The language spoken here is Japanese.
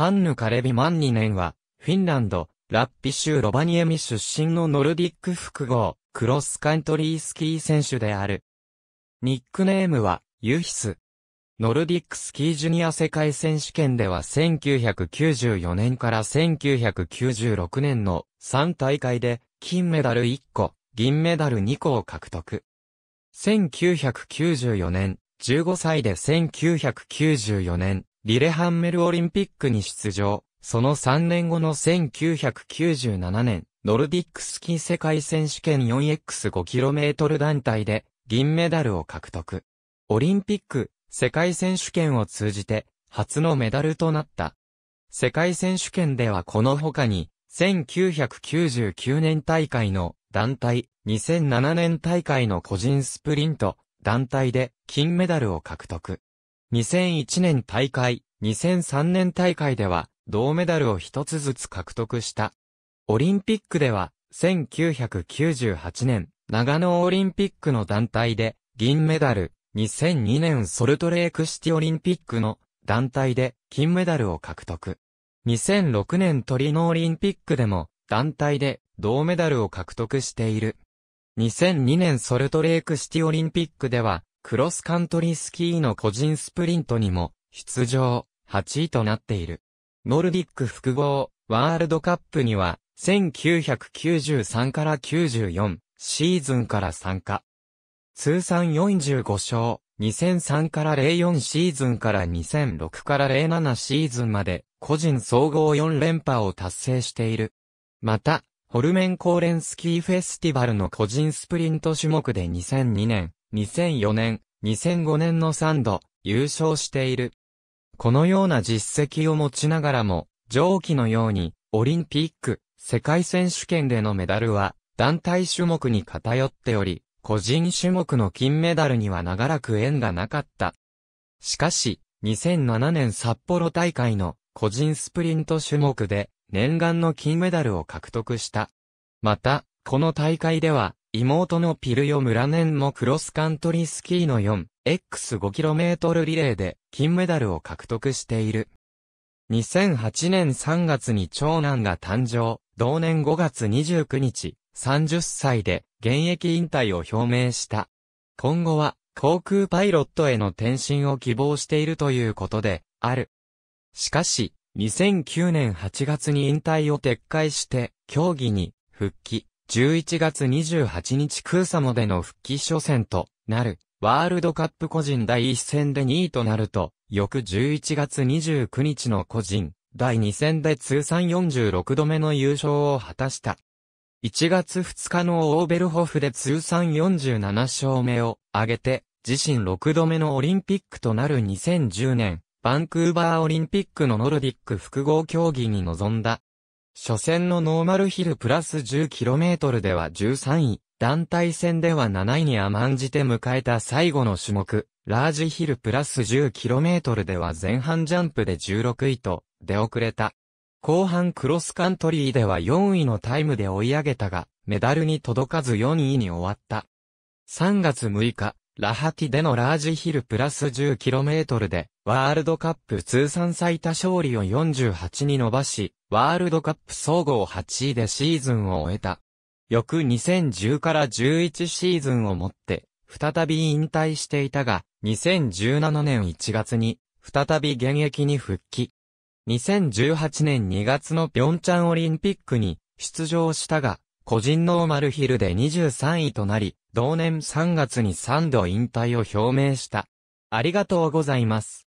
ハンヌ・カレビ・マンニネンは、フィンランド、ラッピ州ロバニエミ出身のノルディック複合、クロスカントリースキー選手である。ニックネームは、ユヒス。ノルディックスキージュニア世界選手権では1994年から1996年の3大会で金メダル1個、銀メダル2個を獲得。1994年、15歳で1994年、リレハンメルオリンピックに出場。その3年後の1997年、ノルディックスキー世界選手権 4x5km 団体で銀メダルを獲得。オリンピック、世界選手権を通じて初のメダルとなった。世界選手権ではこの他に、1999年大会の団体、2007年大会の個人スプリント、団体で金メダルを獲得。2001年大会、2003年大会では、銅メダルを一つずつ獲得した。オリンピックでは、1998年、長野オリンピックの団体で、銀メダル、2002年ソルトレークシティオリンピックの団体で金メダルを獲得。2006年トリノオリンピックでも団体で銅メダルを獲得している。2002年ソルトレークシティオリンピックではクロスカントリースキーの個人スプリントにも出場、8位となっている。ノルディック複合ワールドカップには1993から94シーズンから参加。通算45勝、2003から04シーズンから2006から07シーズンまで個人総合4連覇を達成している。また、ホルメンコーレンスキーフェスティバルの個人スプリント種目で2002年、2004年、2005年の3度、優勝している。このような実績を持ちながらも、上記のように、オリンピック、世界選手権でのメダルは、団体種目に偏っており、個人種目の金メダルには長らく縁がなかった。しかし、2007年札幌大会の個人スプリント種目で念願の金メダルを獲得した。また、この大会では妹のピルヨ・ムラネンもクロスカントリースキーの 4X5km リレーで金メダルを獲得している。2008年3月に長男が誕生、同年5月29日、30歳で現役引退を表明した。今後は航空パイロットへの転身を希望しているということで、ある。しかし、2009年8月に引退を撤回して、競技に復帰。11月28日空サモでの復帰初戦となる、ワールドカップ個人第1戦で2位となると、翌11月29日の個人、第2戦で通算46度目の優勝を果たした。1月2日のオーベルホフで通算47勝目を挙げて、自身6度目のオリンピックとなる2010年、バンクーバーオリンピックのノルディック複合競技に臨んだ。初戦のノーマルヒルプラス 10km では13位、団体戦では7位に甘んじて迎えた最後の種目、ラージヒルプラス 10km では前半ジャンプで16位と、出遅れた。後半クロスカントリーでは4位のタイムで追い上げたが、メダルに届かず4位に終わった。3月6日、ラハティでのラージヒルプラス 10km で、ワールドカップ通算最多勝利を48に伸ばし、ワールドカップ総合8位でシーズンを終えた。翌2010から11シーズンをもって、再び引退していたが、2017年1月に、再び現役に復帰。2018年2月の平昌オリンピックに出場したが、個人ノーマルヒルで23位となり、同年3月に3度引退を表明した。ありがとうございます。